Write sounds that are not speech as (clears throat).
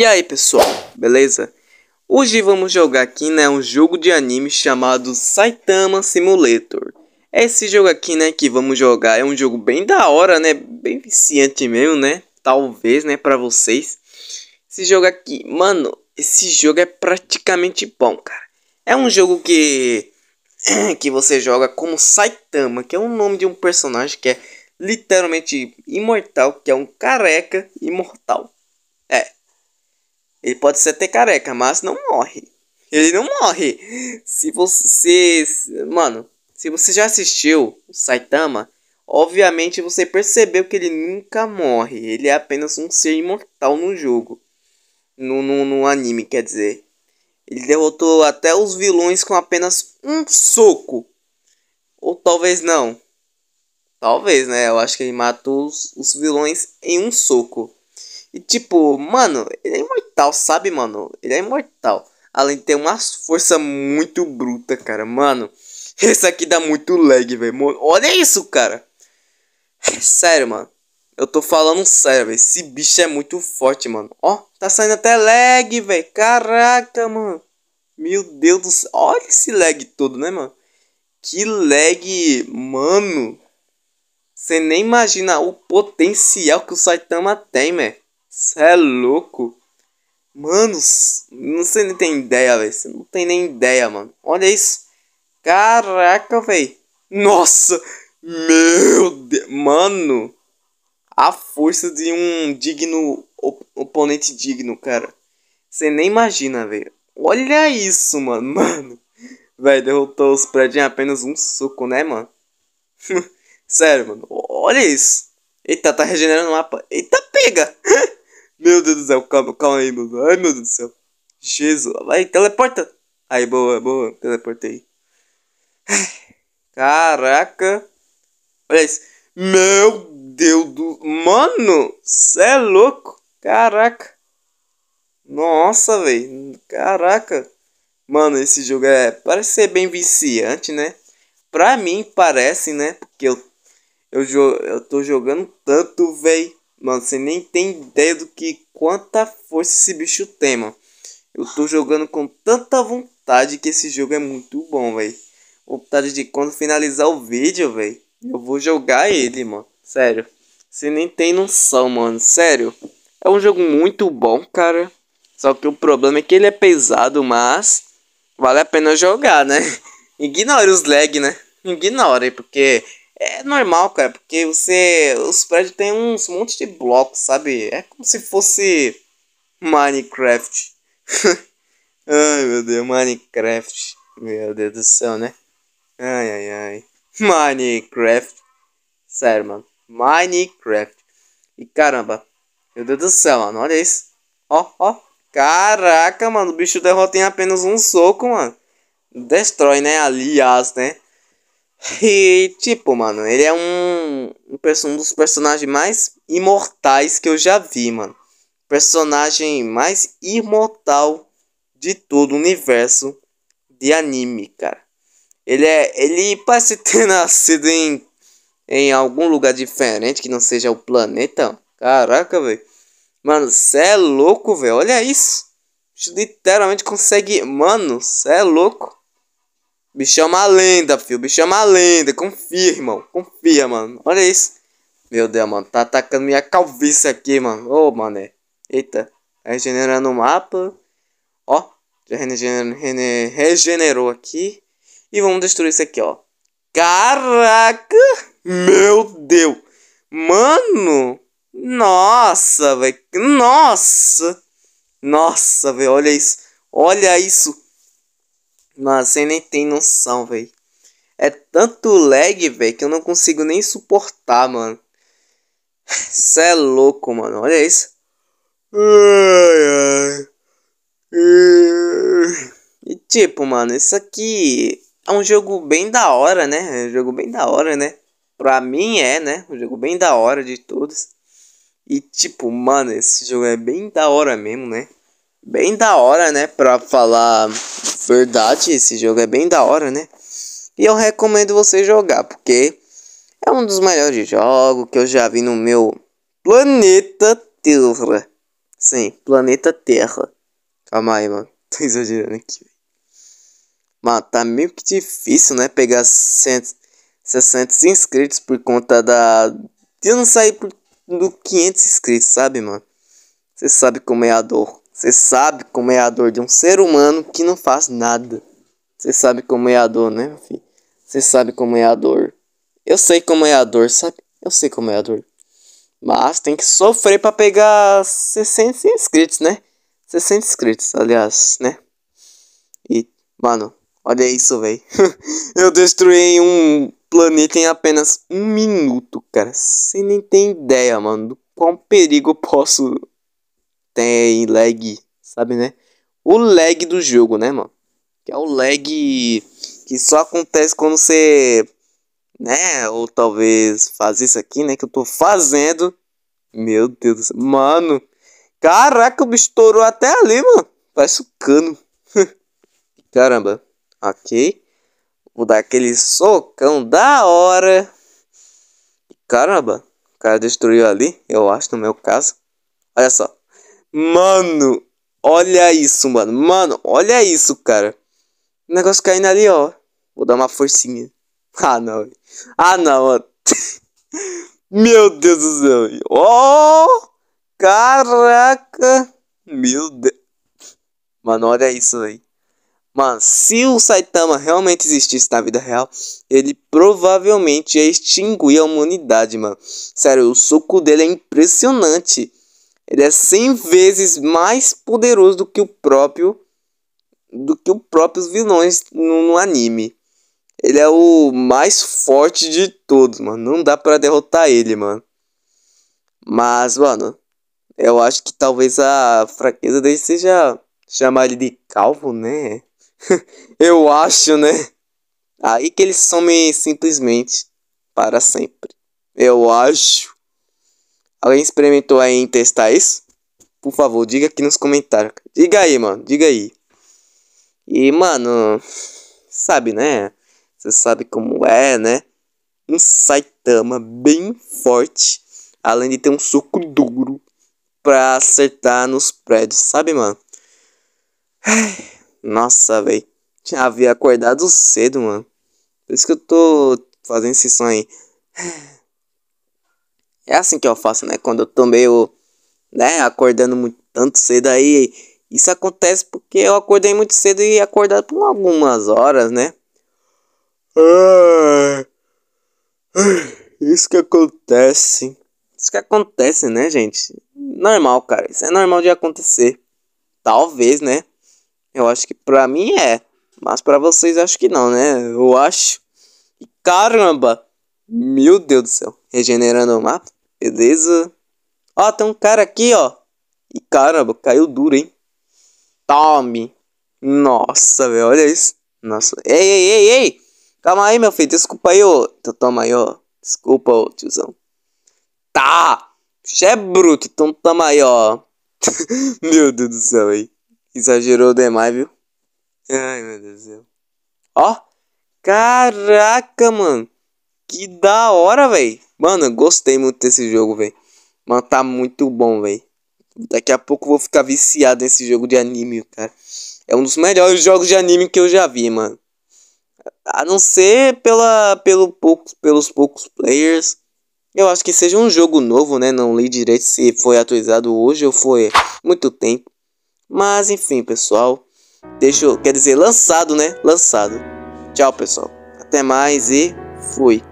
E aí pessoal, beleza? Hoje vamos jogar aqui né, um jogo de anime chamado Saitama Simulator. Esse jogo aqui né, que vamos jogar é um jogo bem da hora, né? Bem viciante mesmo, né? Talvez, né, pra vocês. Esse jogo aqui, mano, esse jogo é praticamente bom, cara. É um jogo que (clears throat) que você joga como Saitama, que é o nome de um personagem que é literalmente imortal, que é um careca imortal. Ele pode ser até careca, mas não morre. Ele não morre. Se você. Mano, se você já assistiu o Saitama, obviamente você percebeu que ele nunca morre. Ele é apenas um ser imortal no jogo. No, no, no anime, quer dizer. Ele derrotou até os vilões com apenas um soco. Ou talvez não. Talvez, né? Eu acho que ele matou os, os vilões em um soco. E tipo, mano, ele é imortal, sabe, mano? Ele é imortal. Além de ter uma força muito bruta, cara. Mano, (laughs) esse aqui dá muito lag, velho. Olha isso, cara. É sério, mano. Eu tô falando sério, velho. Esse bicho é muito forte, mano. Ó, tá saindo até lag, velho. Caraca, mano. Meu Deus do céu. Olha esse lag todo, né, mano? Que lag, mano. Você nem imagina o potencial que o Saitama tem, velho. Cê é louco. Mano, não sei nem tem ideia, velho. Você não tem nem ideia, mano. Olha isso. Caraca, velho. Nossa. Meu Deus. Mano. A força de um digno op oponente digno, cara. Você nem imagina, velho. Olha isso, mano. (laughs) Mano. Velho, derrotou os prédios em apenas um soco, né, mano? (laughs) Sério, mano. Olha isso. Eita, tá regenerando o mapa. Eita, pega. (laughs) Meu Deus do céu, calma, calma aí, mano. Ai, meu Deus do céu. Jesus, vai, teleporta. Aí, boa, boa, teleportei. Caraca. Olha isso. Meu Deus do... Mano, cê é louco. Caraca. Nossa, velho. Caraca. Mano, esse jogo é... Parece ser bem viciante, né? Pra mim, parece, né? Porque eu... Eu, eu tô jogando tanto, velho Mano, você nem tem ideia do que quanta força esse bicho tem, mano. Eu tô jogando com tanta vontade que esse jogo é muito bom, velho. Vontade de quando finalizar o vídeo, velho. Eu vou jogar ele, mano. Sério. Você nem tem noção, mano. Sério. É um jogo muito bom, cara. Só que o problema é que ele é pesado, mas vale a pena jogar, né? (laughs) Ignore os lag, né? Ignore, porque é normal, cara, porque você. Os prédios tem uns montes de blocos, sabe? É como se fosse. Minecraft. (laughs) ai meu Deus, Minecraft. Meu Deus do céu, né? Ai ai ai. Minecraft. Sério, mano. Minecraft. E caramba. Meu Deus do céu, mano. Olha isso. Ó, ó. Caraca, mano. O bicho derrota em apenas um soco, mano. Destrói, né? Aliás, né? (laughs) E, tipo, mano, ele é um, um, dos personagens mais imortais que eu já vi, mano. Personagem mais imortal de todo o universo de anime, cara. Ele é. Ele parece (laughs) ter nascido em, em algum lugar diferente que não seja o planeta. Caraca, velho. Mano, cê é louco, velho. Olha isso. Literalmente consegue. Mano, cê é louco. Bicho é uma lenda, filho. Bicho é uma lenda. Confia, irmão. Confia, mano. Olha isso. Meu Deus, mano. Tá atacando minha calvície aqui, mano. Ô, oh, mané. Eita. Tá regenerando o mapa. Ó. Já regenerou, regenerou aqui. E vamos destruir isso aqui, ó. Caraca. Meu Deus. Mano. Nossa, velho. Nossa. Nossa, velho. Olha isso. Olha isso mas você nem tem noção, velho. É tanto lag, velho, que eu não consigo nem suportar, mano. Você é louco, mano. Olha isso. E tipo, mano, isso aqui é um jogo bem da hora, né? É um jogo bem da hora, né? Pra mim é, né? Um jogo bem da hora de todos. E tipo, mano, esse jogo é bem da hora mesmo, né? bem da hora, né? Pra falar verdade, esse jogo é bem da hora, né? E eu recomendo você jogar, porque é um dos melhores jogos que eu já vi no meu planeta Terra. Sim, planeta Terra. Calma aí, mano. (laughs) Tô exagerando aqui. Mano, tá meio que difícil, né? Pegar 160 inscritos por conta da. De não sair por... do 500 inscritos, sabe, mano? Você sabe como é a dor. Você sabe como é a dor de um ser humano que não faz nada. Você sabe como é a dor, né, meu filho? Você sabe como é a dor. Eu sei como é a dor, sabe? Eu sei como é a dor. Mas tem que sofrer para pegar 60 inscritos, né? 60 inscritos, aliás, né? E, mano, olha isso, velho. (laughs) eu destruí um planeta em apenas um minuto, cara. Você nem tem ideia, mano, do quão perigo eu posso tem lag, sabe, né? O lag do jogo, né, mano? Que é o lag que só acontece quando você, né, ou talvez faz isso aqui, né, que eu tô fazendo. Meu Deus do céu. Mano, caraca, o bicho estourou até ali, mano. Parece um cano. (laughs) Caramba. Ok. Vou dar aquele socão da hora. Caramba. O cara destruiu ali, eu acho, no meu caso. Olha só. Mano, olha isso, mano. Mano, olha isso, cara. O negócio caindo ali, ó. Vou dar uma forcinha. (laughs) Ah, não. Ah, não. (laughs) Meu Deus do céu. Oh! Caraca. Meu Deus. Mano, olha isso aí. Mano, se o Saitama realmente existisse na vida real, ele provavelmente ia extinguir a humanidade, mano. Sério, o soco dele é impressionante. Ele é 100 vezes mais poderoso do que o próprio do que os próprios vilões no, no anime. Ele é o mais forte de todos, mano. Não dá para derrotar ele, mano. Mas, mano, eu acho que talvez a fraqueza dele seja chamar ele de calvo, né? (laughs) eu acho, né? Aí que ele some simplesmente para sempre. Eu acho. Alguém experimentou aí em testar isso? Por favor, diga aqui nos comentários. Diga aí, mano. Diga aí. E, mano, sabe, né? Você sabe como é, né? Um Saitama bem forte. Além de ter um soco duro pra acertar nos prédios, sabe, mano? (sighs) Nossa, velho. Tinha havia acordado cedo, mano. Por isso que eu tô fazendo esse sonho aí. (sighs) É assim que eu faço, né? Quando eu tô meio, né, acordando muito tanto cedo aí. Isso acontece porque eu acordei muito cedo e acordado por algumas horas, né? Ah, isso que acontece. Isso que acontece, né, gente? Normal, cara. Isso é normal de acontecer. Talvez, né? Eu acho que pra mim é. Mas pra vocês acho que não, né? Eu acho. E caramba! Meu Deus do céu. Regenerando o mapa. Beleza. Ó, tem um cara aqui, ó. E caramba, caiu duro, hein? Tome. Nossa, velho, olha isso. Nossa. Ei, ei, ei, ei. Calma aí, meu filho. Desculpa aí, ô. Então, toma aí, ó. Desculpa, ô, tiozão. Tá. Você é bruto. Então, toma aí, ó. (laughs) meu Deus do céu, aí. Exagerou demais, viu? Ai, meu Deus do céu. Ó. Caraca, mano. Que da hora, velho. Mano, eu gostei muito desse jogo, velho. Mano, tá muito bom, velho. Daqui a pouco eu vou ficar viciado nesse jogo de anime, cara. É um dos melhores jogos de anime que eu já vi, mano. A não ser pela, pelo poucos, pelos poucos players. Eu acho que seja um jogo novo, né? Não li direito se foi atualizado hoje ou foi muito tempo. Mas enfim, pessoal. Deixa eu, quer dizer, lançado, né? Lançado. Tchau, pessoal. Até mais e fui.